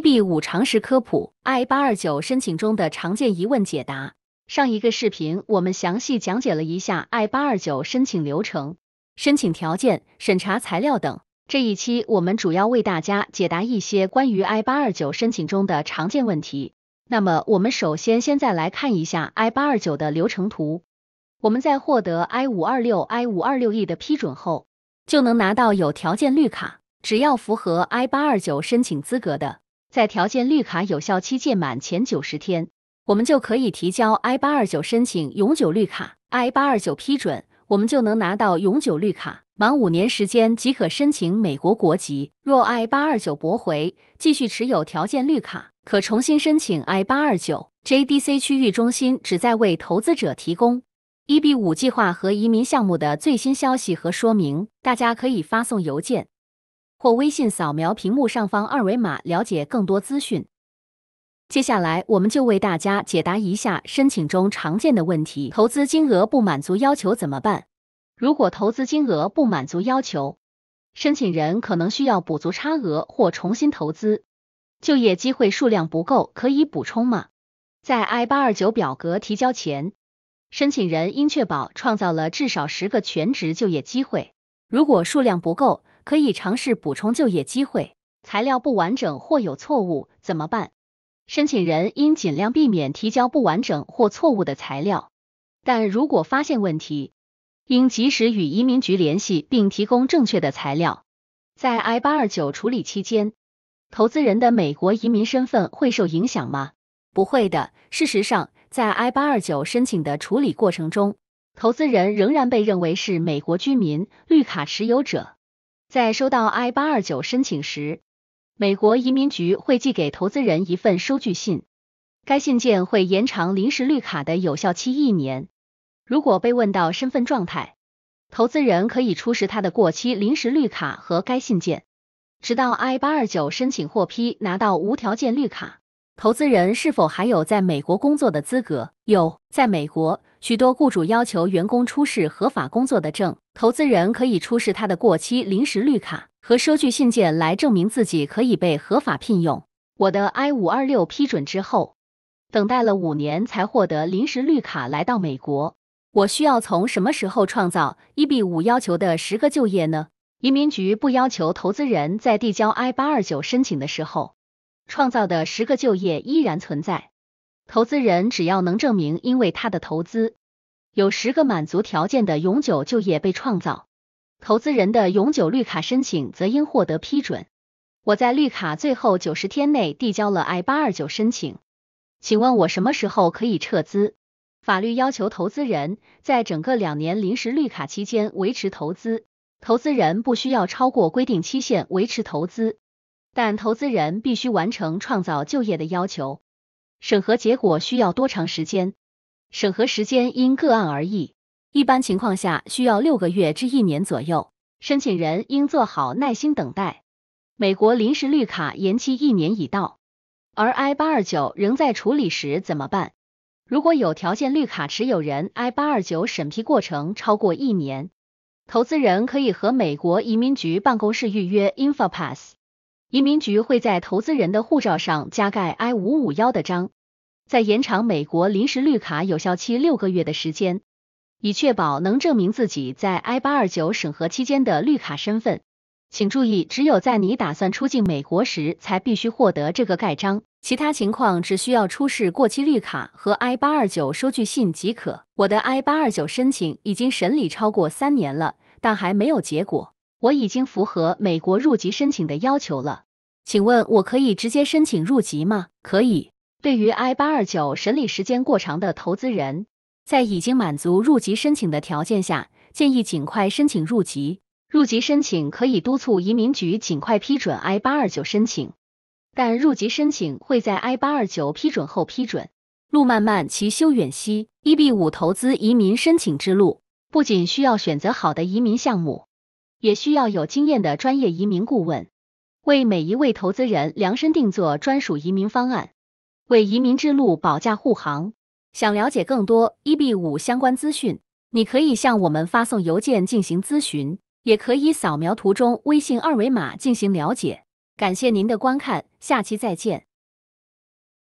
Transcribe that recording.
B 五常识科普，I 八二九申请中的常见疑问解答。上一个视频我们详细讲解了一下 I 八二九申请流程、申请条件、审查材料等。这一期我们主要为大家解答一些关于 I 八二九申请中的常见问题。那么我们首先现在来看一下 I 八二九的流程图。我们在获得 I 五二六、I 五二六 E 的批准后，就能拿到有条件绿卡。只要符合 I 八二九申请资格的。在条件绿卡有效期届满前九十天，我们就可以提交 I 八二九申请永久绿卡。I 八二九批准，我们就能拿到永久绿卡。满五年时间即可申请美国国籍。若 I 八二九驳回，继续持有条件绿卡，可重新申请 I 八二九。JDC 区域中心旨在为投资者提供 EB 五计划和移民项目的最新消息和说明。大家可以发送邮件。或微信扫描屏幕上方二维码了解更多资讯。接下来，我们就为大家解答一下申请中常见的问题：投资金额不满足要求怎么办？如果投资金额不满足要求，申请人可能需要补足差额或重新投资。就业机会数量不够，可以补充吗？在 I 八二九表格提交前，申请人应确保创造了至少十个全职就业机会。如果数量不够，可以尝试补充就业机会。材料不完整或有错误怎么办？申请人应尽量避免提交不完整或错误的材料，但如果发现问题，应及时与移民局联系并提供正确的材料。在 I829 处理期间，投资人的美国移民身份会受影响吗？不会的。事实上，在 I829 申请的处理过程中，投资人仍然被认为是美国居民、绿卡持有者。在收到 I 八二九申请时，美国移民局会寄给投资人一份收据信。该信件会延长临时绿卡的有效期一年。如果被问到身份状态，投资人可以出示他的过期临时绿卡和该信件，直到 I 八二九申请获批，拿到无条件绿卡。投资人是否还有在美国工作的资格？有，在美国许多雇主要求员工出示合法工作的证。投资人可以出示他的过期临时绿卡和收据信件来证明自己可以被合法聘用。我的 I 五二六批准之后，等待了五年才获得临时绿卡来到美国。我需要从什么时候创造 EB 五要求的十个就业呢？移民局不要求投资人，在递交 I 八二九申请的时候。创造的十个就业依然存在。投资人只要能证明，因为他的投资，有十个满足条件的永久就业被创造，投资人的永久绿卡申请则应获得批准。我在绿卡最后九十天内递交了 I 八二九申请，请问我什么时候可以撤资？法律要求投资人在整个两年临时绿卡期间维持投资，投资人不需要超过规定期限维持投资。但投资人必须完成创造就业的要求。审核结果需要多长时间？审核时间因个案而异，一般情况下需要六个月至一年左右。申请人应做好耐心等待。美国临时绿卡延期一年已到，而 I 八二九仍在处理时怎么办？如果有条件绿卡持有人 I 八二九审批过程超过一年，投资人可以和美国移民局办公室预约 Infopass。移民局会在投资人的护照上加盖 I 五五幺的章，在延长美国临时绿卡有效期六个月的时间，以确保能证明自己在 I 八二九审核期间的绿卡身份。请注意，只有在你打算出境美国时才必须获得这个盖章，其他情况只需要出示过期绿卡和 I 八二九收据信即可。我的 I 八二九申请已经审理超过三年了，但还没有结果。我已经符合美国入籍申请的要求了，请问我可以直接申请入籍吗？可以。对于 I 八二九审理时间过长的投资人，在已经满足入籍申请的条件下，建议尽快申请入籍。入籍申请可以督促移民局尽快批准 I 八二九申请，但入籍申请会在 I 八二九批准后批准。路漫漫其修远兮，E B 五投资移民申请之路不仅需要选择好的移民项目。也需要有经验的专业移民顾问，为每一位投资人量身定做专属移民方案，为移民之路保驾护航。想了解更多 EB5 相关资讯，你可以向我们发送邮件进行咨询，也可以扫描图中微信二维码进行了解。感谢您的观看，下期再见。